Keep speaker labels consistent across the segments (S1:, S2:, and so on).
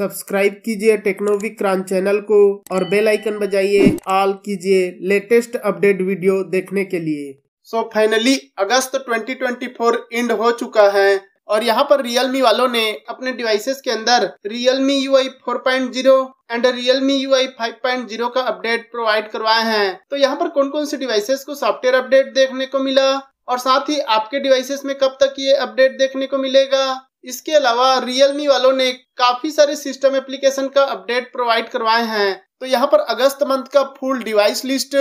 S1: subscribe कीजिए टेक्नोविक crunch channel को और बेल आइकन बजाइए ऑल कीजिए लेटेस्ट अपडेट वीडियो देखने के लिए so so finally August 2024 end हो चुका है और यहाँ पर Realme वालों ने अपने डिवाइसेस के अंदर Realme UI 4.0 and Realme UI 5.0 का अपडेट प्रोवाइड करवाए हैं तो यहाँ पर कौन कौन से डिवाइसेस को सॉफ्टवेयर अपडेट देखने को मिला और साथ ही आपके डिवाइसेस में कब तक ये अपडेट देखने को मिलेगा इसके अलावा रियलमी वालों ने काफी सारे सिस्टम एप्लीकेशन का अपडेट प्रोवाइड करवाए हैं तो यहाँ पर अगस्त मंथ का फुल डिवाइस लिस्ट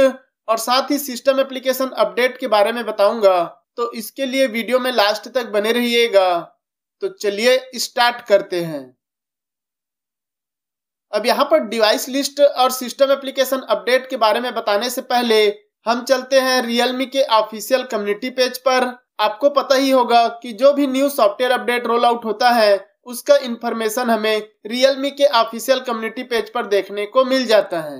S1: और साथ ही सिस्टम एप्लीकेशन अपडेट के बारे में बताऊंगा तो इसके लिए वीडियो में लास्ट तक बने रहिएगा तो चलिए स्टार्ट करते हैं अब यहाँ पर डिवाइस लिस्ट और सिस्टम एप्लीकेशन अपडेट के बारे में बताने से पहले हम चलते हैं रियलमी के ऑफिशियल कम्युनिटी पेज पर आपको पता ही होगा कि जो भी new software update roll out होता है उसका इन्फॉर्मेशन हमें रियलमी के ऑफिशियल कम्युनिटी पेज पर देखने को मिल जाता है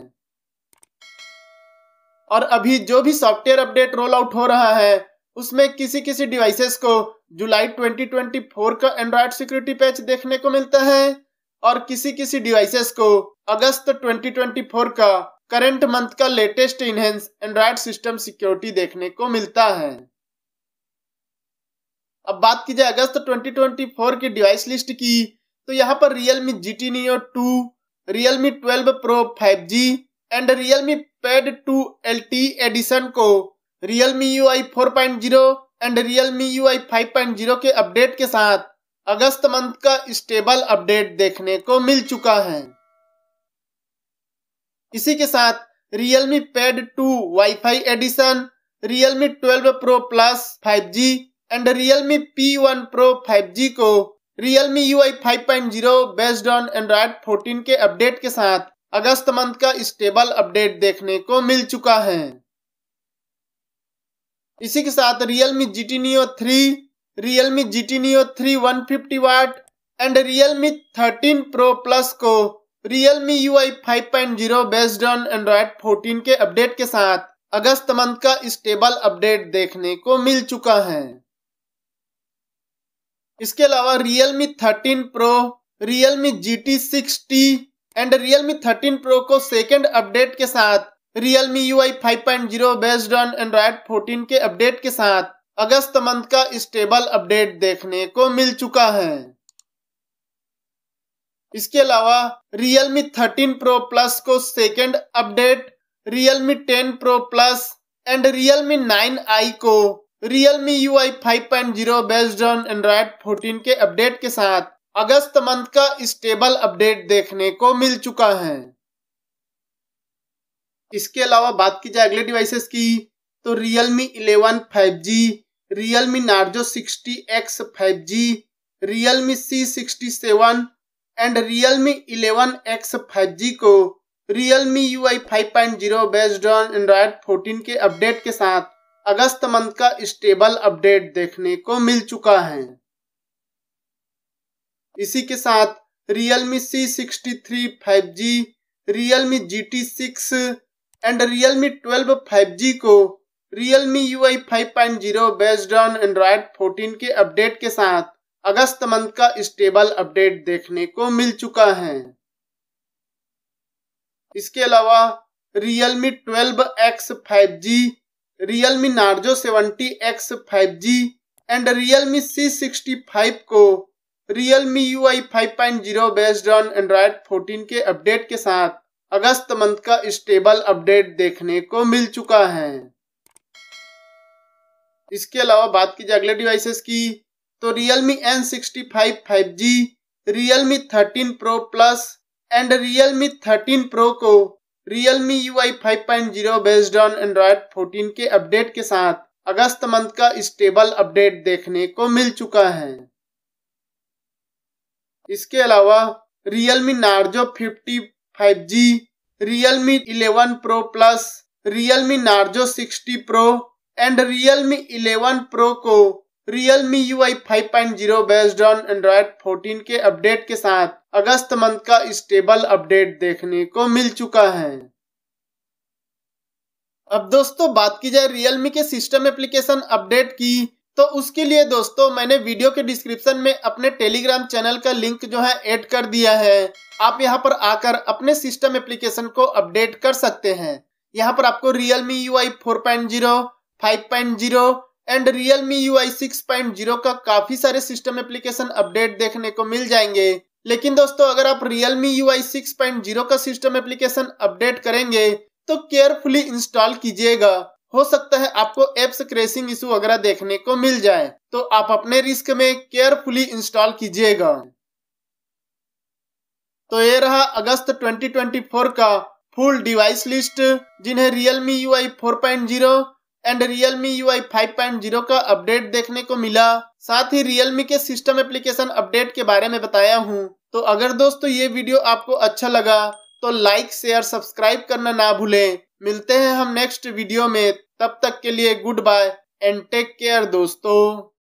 S1: और अभी जो भी सॉफ्टवेयर अपडेट रोल आउट हो रहा है उसमें किसी किसी डिवाइसेस को जुलाई 2024 का एंड्रॉइड सिक्योरिटी पैच देखने को मिलता है और किसी किसी डिवाइसेस को अगस्त 2024 का करंट मंथ का latest enhance Android system security देखने को मिलता है अब बात की जाए अगस्त 2024 की डिवाइस लिस्ट की तो यहाँ पर Realme G T Neo two Realme twelve pro five G and Realme pad two L T edition को Realme U I four point zero and Realme U I five point zero के update के साथ अगस्त month का stable update देखने को मिल चुका है इसी के साथ Realme Pad 2 Wi-Fi Edition, twelve pro plus five G and Realme P1 Pro 5G को Realme UI 5.0 based on Android 14 के अपडेट के साथ अगस्त मंथ का स्टेबल अपडेट देखने को मिल चुका है इसी के साथ Realme GT Neo 3, Realme GT Neo 3 150 watt and Realme thirteen pro plus को Realme UI 5.0 based on Android 14 के अपडेट के साथ अगस्त मंथ का स्टेबल अपडेट देखने को मिल चुका है इसके अलावा Realme thirteen pro Realme G T six T and Realme thirteen pro को सेकेंड अपडेट के साथ Realme U I five point zero based on Android fourteen के अपडेट के साथ अगस्त मंथ का स्टेबल अपडेट देखने को मिल चुका है इसके अलावा Realme 13 Pro Plus को second update Realme 10 Pro Plus and Realme 9i को Realme UI 5.0 based on Android 14 के अपडेट के साथ अगस्त मंथ का स्टेबल अपडेट देखने को मिल चुका है इसके अलावा बात की जाए अगले डिवाइसेस की तो Realme 11 5G, Realme Narzo 60X 5G, Realme C67 and Realme 11X 5G को Realme UI 5.0 based on Android 14 के अपडेट के साथ अगस्त मंथ का स्टेबल अपडेट देखने को मिल चुका है इसी के साथ Realme C63 5G, Realme GT6 and Realme 12 5G को Realme UI 5.0 based on Android 14 के अपडेट के साथ अगस्त मंथ का स्टेबल अपडेट देखने को मिल चुका है इसके अलावा Realme 12X 5G Realme Narzo seventy X five G and Realme C sixty five को Realme U I five point zero based on Android fourteen के अपडेट के साथ अगस्त मंथ का स्टेबल अपडेट देखने को मिल चुका है इसके अलावा बात की जाए अगले डिवाइसेस की तो Realme N sixty five five G Realme thirteen pro plus and Realme thirteen pro को Realme U I five point zero based on Android fourteen के अपडेट के साथ अगस्त मंथ का stable update देखने को मिल चुका है इसके अलावा Realme Narzo fifty five G Realme eleven pro plus Realme Narzo sixty pro and Realme eleven pro को Realme U I five point zero based on Android fourteen के update के साथ अगस्त month का stable update देखने को मिल चुका है अब दोस्तों बात की जाए रियलमी के सिस्टम एप्लीकेशन अपडेट की तो उसके लिए दोस्तों मैंने वीडियो के डिस्क्रिप्शन में अपने टेलीग्राम चैनल का लिंक जो है ऐड कर दिया है आप यहां पर आकर अपने सिस्टम एप्लीकेशन को अपडेट कर सकते हैं यहां पर आपको Realme U I four point zero five point zero and Realme U I six point zero का काफी सारे सिस्टम एप्लीकेशन अपडेट देखने को मिल जाएंगे लेकिन दोस्तों अगर आप Realme U I six point zero का सिस्टम एप्लीकेशन अपडेट करेंगे तो केयरफुली इंस्टॉल कीजिएगा हो सकता है आपको एप्स क्रेशिंग इशू वगैरह देखने को मिल जाए तो आप अपने रिस्क में केयरफुली इंस्टॉल कीजिएगा तो ये रहा अगस्त 2024 का फुल डिवाइस लिस्ट जिन्हें Realme U I four point zero and U I five point zero का अपडेट देखने को मिला साथ ही रियलमी के सिस्टम एप्लीकेशन अपडेट के बारे में बताया हूँ तो अगर दोस्तों ये वीडियो आपको अच्छा लगा तो लाइक शेयर सब्सक्राइब करना ना भूलें मिलते हैं हम नेक्स्ट वीडियो में तब तक के लिए goodbye and take care दोस्तों